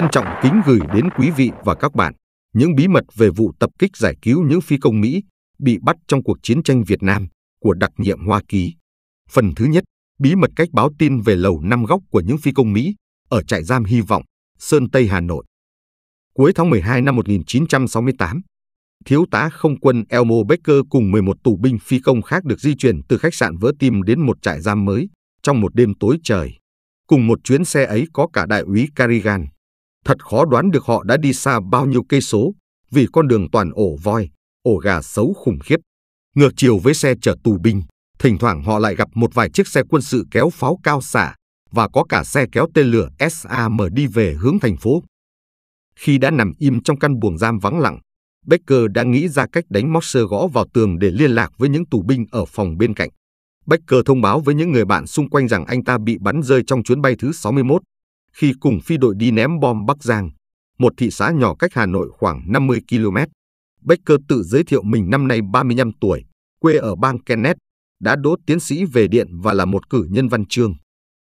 trân trọng kính gửi đến quý vị và các bạn những bí mật về vụ tập kích giải cứu những phi công Mỹ bị bắt trong cuộc chiến tranh Việt Nam của đặc nhiệm Hoa Kỳ. Phần thứ nhất, bí mật cách báo tin về lầu năm góc của những phi công Mỹ ở trại giam Hy vọng, Sơn Tây Hà Nội. Cuối tháng 12 năm 1968, Thiếu tá không quân Elmo Baker cùng 11 tù binh phi công khác được di chuyển từ khách sạn Vỡ Tim đến một trại giam mới trong một đêm tối trời. Cùng một chuyến xe ấy có cả đại úy Carrigan, Thật khó đoán được họ đã đi xa bao nhiêu cây số vì con đường toàn ổ voi, ổ gà xấu khủng khiếp. Ngược chiều với xe chở tù binh, thỉnh thoảng họ lại gặp một vài chiếc xe quân sự kéo pháo cao xạ và có cả xe kéo tên lửa SAM đi về hướng thành phố. Khi đã nằm im trong căn buồng giam vắng lặng, Baker đã nghĩ ra cách đánh Moser gõ vào tường để liên lạc với những tù binh ở phòng bên cạnh. Baker thông báo với những người bạn xung quanh rằng anh ta bị bắn rơi trong chuyến bay thứ 61 khi cùng phi đội đi ném bom Bắc Giang, một thị xã nhỏ cách Hà Nội khoảng 50 km. Baker tự giới thiệu mình năm nay 35 tuổi, quê ở bang Kenneth, đã đỗ tiến sĩ về điện và là một cử nhân văn chương.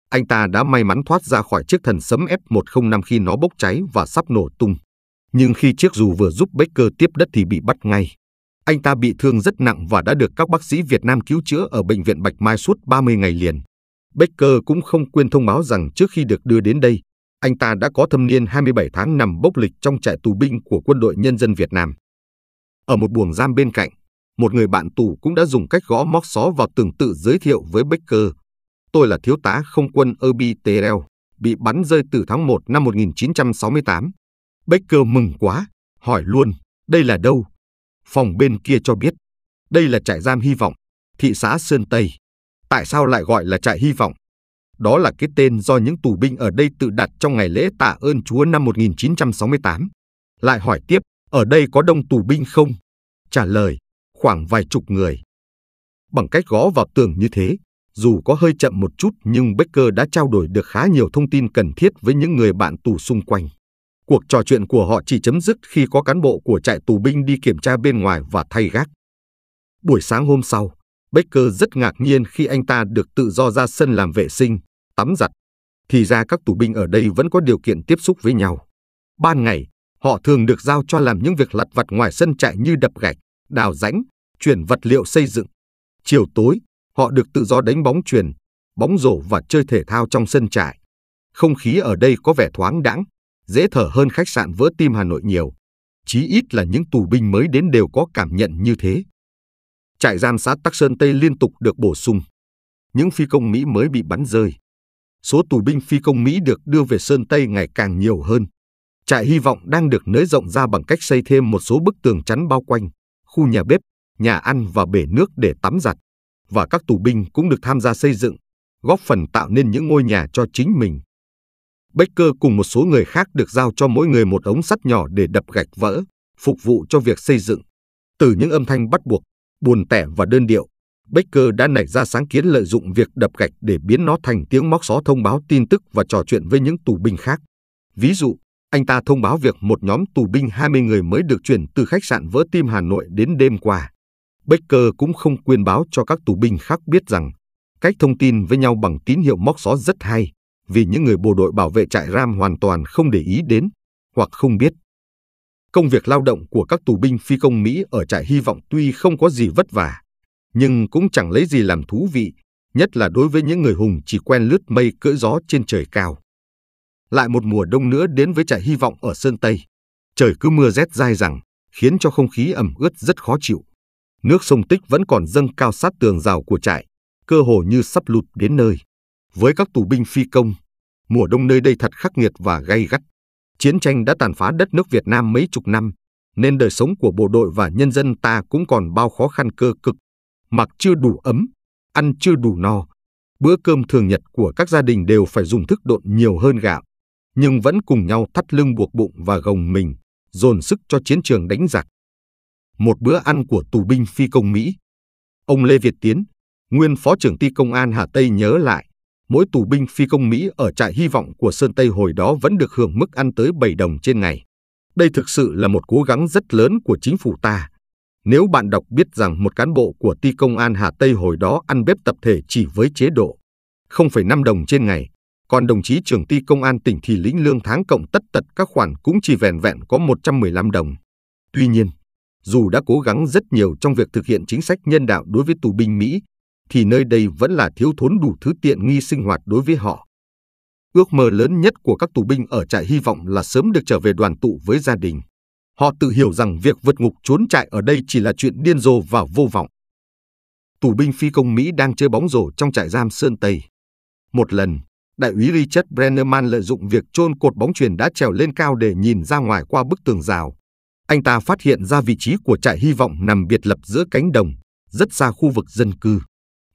Anh ta đã may mắn thoát ra khỏi chiếc thần sấm F105 khi nó bốc cháy và sắp nổ tung. Nhưng khi chiếc dù vừa giúp Baker tiếp đất thì bị bắt ngay. Anh ta bị thương rất nặng và đã được các bác sĩ Việt Nam cứu chữa ở bệnh viện Bạch Mai suốt 30 ngày liền. Baker cũng không quên thông báo rằng trước khi được đưa đến đây, anh ta đã có thâm niên 27 tháng nằm bốc lịch trong trại tù binh của quân đội nhân dân Việt Nam. Ở một buồng giam bên cạnh, một người bạn tù cũng đã dùng cách gõ móc xó vào tường tự giới thiệu với Baker. Tôi là thiếu tá không quân Irby Terrell, bị bắn rơi từ tháng 1 năm 1968. Baker mừng quá, hỏi luôn, đây là đâu? Phòng bên kia cho biết, đây là trại giam hy vọng, thị xã Sơn Tây. Tại sao lại gọi là trại hy vọng? Đó là cái tên do những tù binh ở đây tự đặt trong ngày lễ tạ ơn Chúa năm 1968. Lại hỏi tiếp, ở đây có đông tù binh không? Trả lời, khoảng vài chục người. Bằng cách gõ vào tường như thế, dù có hơi chậm một chút nhưng Baker đã trao đổi được khá nhiều thông tin cần thiết với những người bạn tù xung quanh. Cuộc trò chuyện của họ chỉ chấm dứt khi có cán bộ của trại tù binh đi kiểm tra bên ngoài và thay gác. Buổi sáng hôm sau, Baker rất ngạc nhiên khi anh ta được tự do ra sân làm vệ sinh tắm giặt. Thì ra các tù binh ở đây vẫn có điều kiện tiếp xúc với nhau. Ban ngày, họ thường được giao cho làm những việc lặt vặt ngoài sân trại như đập gạch, đào rãnh, chuyển vật liệu xây dựng. Chiều tối, họ được tự do đánh bóng chuyền, bóng rổ và chơi thể thao trong sân trại. Không khí ở đây có vẻ thoáng đãng, dễ thở hơn khách sạn vỡ tim Hà Nội nhiều. Chí ít là những tù binh mới đến đều có cảm nhận như thế. Trại giam sát Tắc Sơn Tây liên tục được bổ sung. Những phi công Mỹ mới bị bắn rơi, số tù binh phi công Mỹ được đưa về Sơn Tây ngày càng nhiều hơn. Trại hy vọng đang được nới rộng ra bằng cách xây thêm một số bức tường chắn bao quanh, khu nhà bếp, nhà ăn và bể nước để tắm giặt. Và các tù binh cũng được tham gia xây dựng, góp phần tạo nên những ngôi nhà cho chính mình. Baker cùng một số người khác được giao cho mỗi người một ống sắt nhỏ để đập gạch vỡ, phục vụ cho việc xây dựng. Từ những âm thanh bắt buộc, buồn tẻ và đơn điệu, Baker đã nảy ra sáng kiến lợi dụng việc đập gạch để biến nó thành tiếng móc xó thông báo tin tức và trò chuyện với những tù binh khác. Ví dụ, anh ta thông báo việc một nhóm tù binh 20 người mới được chuyển từ khách sạn Vỡ Tim Hà Nội đến đêm qua. Baker cũng không quyên báo cho các tù binh khác biết rằng cách thông tin với nhau bằng tín hiệu móc xó rất hay, vì những người bộ đội bảo vệ trại Ram hoàn toàn không để ý đến hoặc không biết. Công việc lao động của các tù binh phi công Mỹ ở trại hy vọng tuy không có gì vất vả, nhưng cũng chẳng lấy gì làm thú vị, nhất là đối với những người hùng chỉ quen lướt mây cưỡi gió trên trời cao. Lại một mùa đông nữa đến với trại hy vọng ở Sơn Tây. Trời cứ mưa rét dai dẳng, khiến cho không khí ẩm ướt rất khó chịu. Nước sông Tích vẫn còn dâng cao sát tường rào của trại, cơ hồ như sắp lụt đến nơi. Với các tù binh phi công, mùa đông nơi đây thật khắc nghiệt và gay gắt. Chiến tranh đã tàn phá đất nước Việt Nam mấy chục năm, nên đời sống của bộ đội và nhân dân ta cũng còn bao khó khăn cơ cực mặc chưa đủ ấm, ăn chưa đủ no. Bữa cơm thường nhật của các gia đình đều phải dùng thức độn nhiều hơn gạo, nhưng vẫn cùng nhau thắt lưng buộc bụng và gồng mình, dồn sức cho chiến trường đánh giặc. Một bữa ăn của tù binh phi công Mỹ. Ông Lê Việt Tiến, nguyên phó trưởng ty công an Hà Tây nhớ lại, mỗi tù binh phi công Mỹ ở trại hy vọng của Sơn Tây hồi đó vẫn được hưởng mức ăn tới 7 đồng trên ngày. Đây thực sự là một cố gắng rất lớn của chính phủ ta nếu bạn đọc biết rằng một cán bộ của ty công an Hà Tây hồi đó ăn bếp tập thể chỉ với chế độ 0,5 đồng trên ngày, còn đồng chí trưởng ty công an tỉnh thì lĩnh lương tháng cộng tất tật các khoản cũng chỉ vẹn vẹn có 115 đồng. Tuy nhiên, dù đã cố gắng rất nhiều trong việc thực hiện chính sách nhân đạo đối với tù binh Mỹ, thì nơi đây vẫn là thiếu thốn đủ thứ tiện nghi sinh hoạt đối với họ. Ước mơ lớn nhất của các tù binh ở trại hy vọng là sớm được trở về đoàn tụ với gia đình. Họ tự hiểu rằng việc vượt ngục trốn chạy ở đây chỉ là chuyện điên rồ và vô vọng. Tù binh phi công Mỹ đang chơi bóng rổ trong trại giam Sơn Tây. Một lần, đại úy Richard Brennerman lợi dụng việc chôn cột bóng chuyền đã trèo lên cao để nhìn ra ngoài qua bức tường rào. Anh ta phát hiện ra vị trí của trại hy vọng nằm biệt lập giữa cánh đồng, rất xa khu vực dân cư.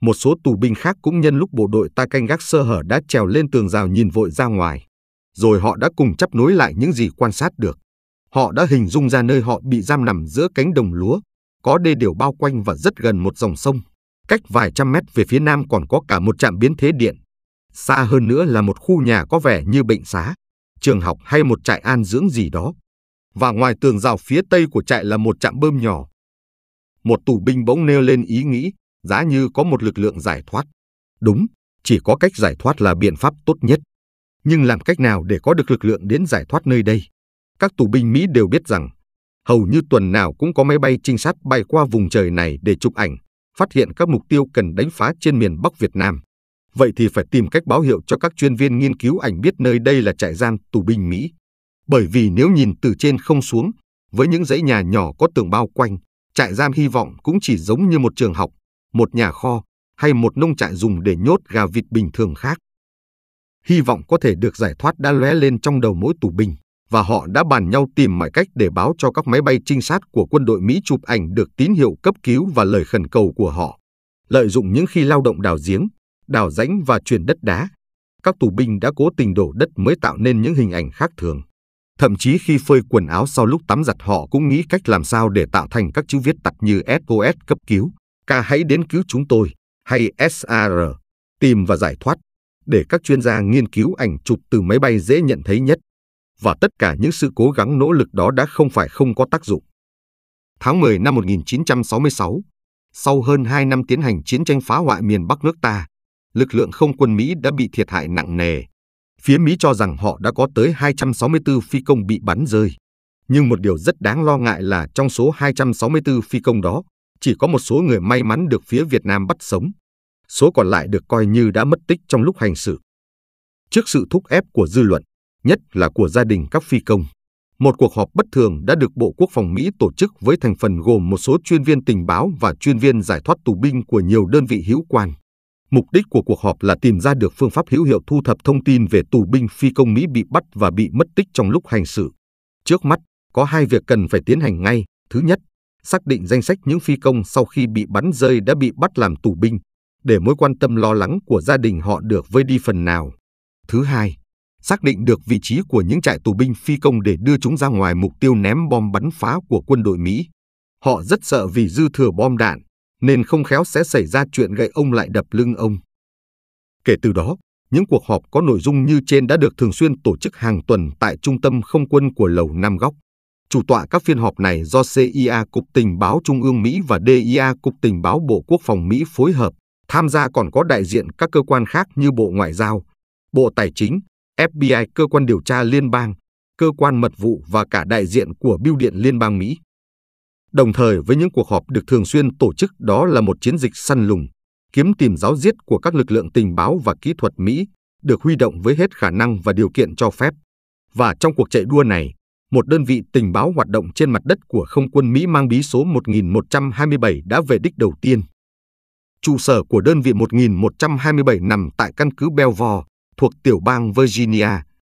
Một số tù binh khác cũng nhân lúc bộ đội ta canh gác sơ hở đã trèo lên tường rào nhìn vội ra ngoài. Rồi họ đã cùng chấp nối lại những gì quan sát được. Họ đã hình dung ra nơi họ bị giam nằm giữa cánh đồng lúa, có đê điều bao quanh và rất gần một dòng sông. Cách vài trăm mét về phía nam còn có cả một trạm biến thế điện. Xa hơn nữa là một khu nhà có vẻ như bệnh xá, trường học hay một trại an dưỡng gì đó. Và ngoài tường rào phía tây của trại là một trạm bơm nhỏ. Một tù binh bỗng nêu lên ý nghĩ, giá như có một lực lượng giải thoát. Đúng, chỉ có cách giải thoát là biện pháp tốt nhất. Nhưng làm cách nào để có được lực lượng đến giải thoát nơi đây? các tù binh Mỹ đều biết rằng hầu như tuần nào cũng có máy bay trinh sát bay qua vùng trời này để chụp ảnh, phát hiện các mục tiêu cần đánh phá trên miền Bắc Việt Nam. Vậy thì phải tìm cách báo hiệu cho các chuyên viên nghiên cứu ảnh biết nơi đây là trại giam tù binh Mỹ. Bởi vì nếu nhìn từ trên không xuống, với những dãy nhà nhỏ có tường bao quanh, trại giam hy vọng cũng chỉ giống như một trường học, một nhà kho hay một nông trại dùng để nhốt gà vịt bình thường khác. Hy vọng có thể được giải thoát đã lóe lên trong đầu mỗi tù binh và họ đã bàn nhau tìm mọi cách để báo cho các máy bay trinh sát của quân đội Mỹ chụp ảnh được tín hiệu cấp cứu và lời khẩn cầu của họ. Lợi dụng những khi lao động đào giếng, đào rãnh và chuyển đất đá, các tù binh đã cố tình đổ đất mới tạo nên những hình ảnh khác thường. Thậm chí khi phơi quần áo sau lúc tắm giặt họ cũng nghĩ cách làm sao để tạo thành các chữ viết tặt như SOS cấp cứu, ca hãy đến cứu chúng tôi, hay SAR, tìm và giải thoát, để các chuyên gia nghiên cứu ảnh chụp từ máy bay dễ nhận thấy nhất và tất cả những sự cố gắng nỗ lực đó đã không phải không có tác dụng. Tháng 10 năm 1966, sau hơn 2 năm tiến hành chiến tranh phá hoại miền Bắc nước ta, lực lượng không quân Mỹ đã bị thiệt hại nặng nề. Phía Mỹ cho rằng họ đã có tới 264 phi công bị bắn rơi. Nhưng một điều rất đáng lo ngại là trong số 264 phi công đó, chỉ có một số người may mắn được phía Việt Nam bắt sống. Số còn lại được coi như đã mất tích trong lúc hành xử. Trước sự thúc ép của dư luận, nhất là của gia đình các phi công. Một cuộc họp bất thường đã được Bộ Quốc phòng Mỹ tổ chức với thành phần gồm một số chuyên viên tình báo và chuyên viên giải thoát tù binh của nhiều đơn vị hữu quan. Mục đích của cuộc họp là tìm ra được phương pháp hữu hiệu thu thập thông tin về tù binh phi công Mỹ bị bắt và bị mất tích trong lúc hành xử. Trước mắt, có hai việc cần phải tiến hành ngay. Thứ nhất, xác định danh sách những phi công sau khi bị bắn rơi đã bị bắt làm tù binh, để mối quan tâm lo lắng của gia đình họ được vơi đi phần nào. Thứ hai, xác định được vị trí của những trại tù binh phi công để đưa chúng ra ngoài mục tiêu ném bom bắn phá của quân đội Mỹ. Họ rất sợ vì dư thừa bom đạn, nên không khéo sẽ xảy ra chuyện gậy ông lại đập lưng ông. Kể từ đó, những cuộc họp có nội dung như trên đã được thường xuyên tổ chức hàng tuần tại Trung tâm Không quân của Lầu Nam Góc. Chủ tọa các phiên họp này do CIA Cục Tình báo Trung ương Mỹ và DIA Cục Tình báo Bộ Quốc phòng Mỹ phối hợp. Tham gia còn có đại diện các cơ quan khác như Bộ Ngoại giao, Bộ Tài chính, FBI, cơ quan điều tra liên bang, cơ quan mật vụ và cả đại diện của Bưu điện Liên bang Mỹ. Đồng thời với những cuộc họp được thường xuyên tổ chức đó là một chiến dịch săn lùng, kiếm tìm giáo giết của các lực lượng tình báo và kỹ thuật Mỹ được huy động với hết khả năng và điều kiện cho phép. Và trong cuộc chạy đua này, một đơn vị tình báo hoạt động trên mặt đất của không quân Mỹ mang bí số 1127 đã về đích đầu tiên. Trụ sở của đơn vị 1127 nằm tại căn cứ Belvoir, thuộc tiểu bang Virginia,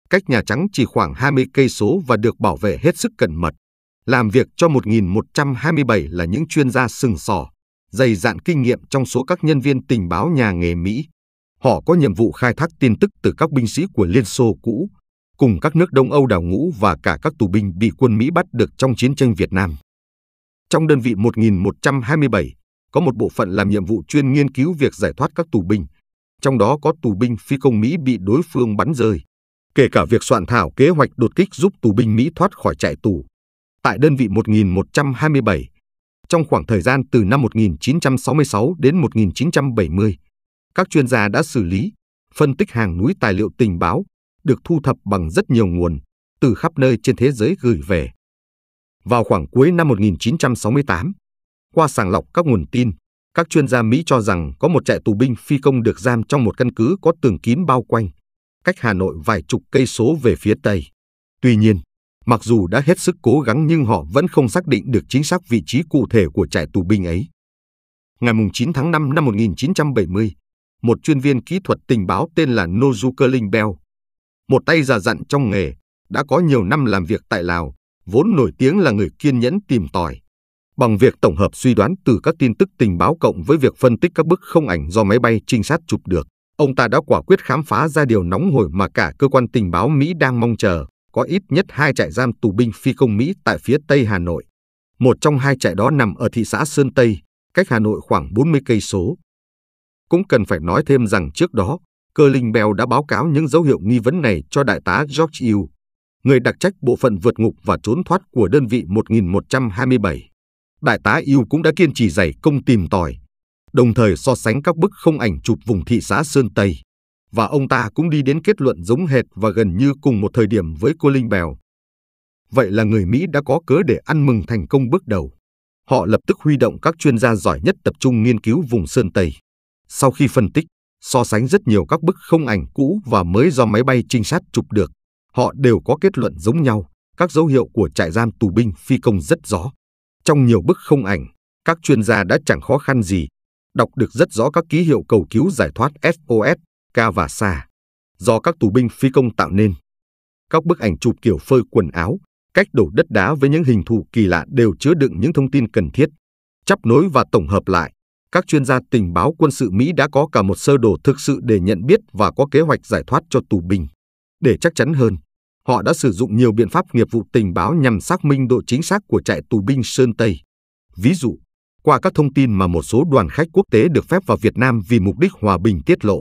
cách Nhà Trắng chỉ khoảng 20 cây số và được bảo vệ hết sức cẩn mật. Làm việc cho 1.127 là những chuyên gia sừng sỏ, dày dạn kinh nghiệm trong số các nhân viên tình báo nhà nghề Mỹ. Họ có nhiệm vụ khai thác tin tức từ các binh sĩ của Liên Xô cũ, cùng các nước Đông Âu đào ngũ và cả các tù binh bị quân Mỹ bắt được trong chiến tranh Việt Nam. Trong đơn vị 1127, có một bộ phận làm nhiệm vụ chuyên nghiên cứu việc giải thoát các tù binh, trong đó có tù binh phi công Mỹ bị đối phương bắn rơi, kể cả việc soạn thảo kế hoạch đột kích giúp tù binh Mỹ thoát khỏi trại tù. Tại đơn vị 1127, trong khoảng thời gian từ năm 1966 đến 1970, các chuyên gia đã xử lý, phân tích hàng núi tài liệu tình báo được thu thập bằng rất nhiều nguồn từ khắp nơi trên thế giới gửi về. Vào khoảng cuối năm 1968, qua sàng lọc các nguồn tin, các chuyên gia Mỹ cho rằng có một trại tù binh phi công được giam trong một căn cứ có tường kín bao quanh, cách Hà Nội vài chục cây số về phía Tây. Tuy nhiên, mặc dù đã hết sức cố gắng nhưng họ vẫn không xác định được chính xác vị trí cụ thể của trại tù binh ấy. Ngày 9 tháng 5 năm 1970, một chuyên viên kỹ thuật tình báo tên là Nozuka Bell, một tay già dặn trong nghề, đã có nhiều năm làm việc tại Lào, vốn nổi tiếng là người kiên nhẫn tìm tòi, bằng việc tổng hợp suy đoán từ các tin tức tình báo cộng với việc phân tích các bức không ảnh do máy bay trinh sát chụp được, ông ta đã quả quyết khám phá ra điều nóng hổi mà cả cơ quan tình báo Mỹ đang mong chờ, có ít nhất hai trại giam tù binh phi công Mỹ tại phía Tây Hà Nội. Một trong hai trại đó nằm ở thị xã Sơn Tây, cách Hà Nội khoảng 40 cây số. Cũng cần phải nói thêm rằng trước đó, Cơ Linh bèo đã báo cáo những dấu hiệu nghi vấn này cho đại tá George Yu, người đặc trách bộ phận vượt ngục và trốn thoát của đơn vị 1127 đại tá Yêu cũng đã kiên trì dày công tìm tòi, đồng thời so sánh các bức không ảnh chụp vùng thị xã Sơn Tây. Và ông ta cũng đi đến kết luận giống hệt và gần như cùng một thời điểm với cô Linh Bèo. Vậy là người Mỹ đã có cớ để ăn mừng thành công bước đầu. Họ lập tức huy động các chuyên gia giỏi nhất tập trung nghiên cứu vùng Sơn Tây. Sau khi phân tích, so sánh rất nhiều các bức không ảnh cũ và mới do máy bay trinh sát chụp được, họ đều có kết luận giống nhau, các dấu hiệu của trại giam tù binh phi công rất rõ. Trong nhiều bức không ảnh, các chuyên gia đã chẳng khó khăn gì, đọc được rất rõ các ký hiệu cầu cứu giải thoát SOS, K và xa, do các tù binh phi công tạo nên. Các bức ảnh chụp kiểu phơi quần áo, cách đổ đất đá với những hình thù kỳ lạ đều chứa đựng những thông tin cần thiết. Chấp nối và tổng hợp lại, các chuyên gia tình báo quân sự Mỹ đã có cả một sơ đồ thực sự để nhận biết và có kế hoạch giải thoát cho tù binh. Để chắc chắn hơn, họ đã sử dụng nhiều biện pháp nghiệp vụ tình báo nhằm xác minh độ chính xác của trại tù binh Sơn Tây. Ví dụ, qua các thông tin mà một số đoàn khách quốc tế được phép vào Việt Nam vì mục đích hòa bình tiết lộ,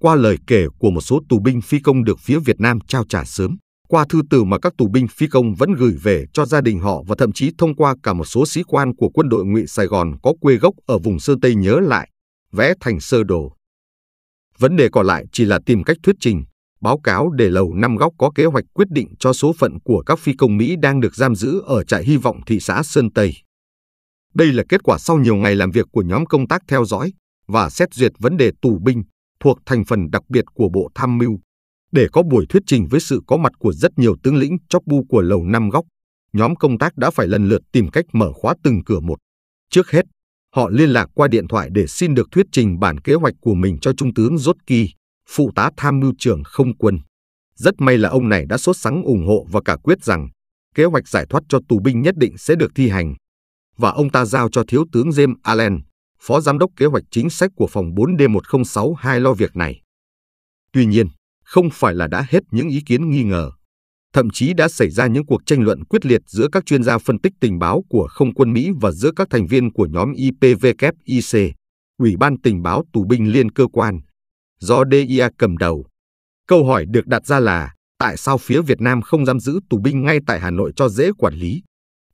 qua lời kể của một số tù binh phi công được phía Việt Nam trao trả sớm, qua thư từ mà các tù binh phi công vẫn gửi về cho gia đình họ và thậm chí thông qua cả một số sĩ quan của quân đội ngụy Sài Gòn có quê gốc ở vùng Sơn Tây nhớ lại, vẽ thành sơ đồ. Vấn đề còn lại chỉ là tìm cách thuyết trình, báo cáo để Lầu Năm Góc có kế hoạch quyết định cho số phận của các phi công Mỹ đang được giam giữ ở trại hy vọng thị xã Sơn Tây. Đây là kết quả sau nhiều ngày làm việc của nhóm công tác theo dõi và xét duyệt vấn đề tù binh thuộc thành phần đặc biệt của Bộ Tham mưu để có buổi thuyết trình với sự có mặt của rất nhiều tướng lĩnh chóc bu của Lầu Năm Góc. Nhóm công tác đã phải lần lượt tìm cách mở khóa từng cửa một. Trước hết, họ liên lạc qua điện thoại để xin được thuyết trình bản kế hoạch của mình cho Trung tướng Rốt Kỳ phụ tá tham mưu trưởng không quân. Rất may là ông này đã sốt sắng ủng hộ và cả quyết rằng kế hoạch giải thoát cho tù binh nhất định sẽ được thi hành. Và ông ta giao cho Thiếu tướng James Allen, Phó Giám đốc Kế hoạch Chính sách của phòng 4D1062 lo việc này. Tuy nhiên, không phải là đã hết những ý kiến nghi ngờ. Thậm chí đã xảy ra những cuộc tranh luận quyết liệt giữa các chuyên gia phân tích tình báo của không quân Mỹ và giữa các thành viên của nhóm IPVKIC, Ủy ban tình báo tù binh liên cơ quan do DIA cầm đầu. Câu hỏi được đặt ra là tại sao phía Việt Nam không giam giữ tù binh ngay tại Hà Nội cho dễ quản lý?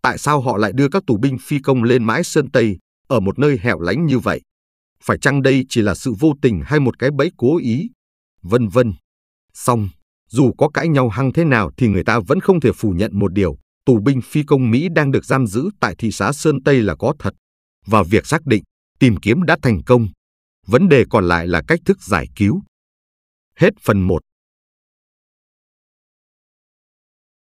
Tại sao họ lại đưa các tù binh phi công lên mãi Sơn Tây, ở một nơi hẻo lánh như vậy? Phải chăng đây chỉ là sự vô tình hay một cái bẫy cố ý? Vân vân. Xong, dù có cãi nhau hăng thế nào thì người ta vẫn không thể phủ nhận một điều, tù binh phi công Mỹ đang được giam giữ tại thị xã Sơn Tây là có thật. Và việc xác định, tìm kiếm đã thành công, Vấn đề còn lại là cách thức giải cứu. Hết phần 1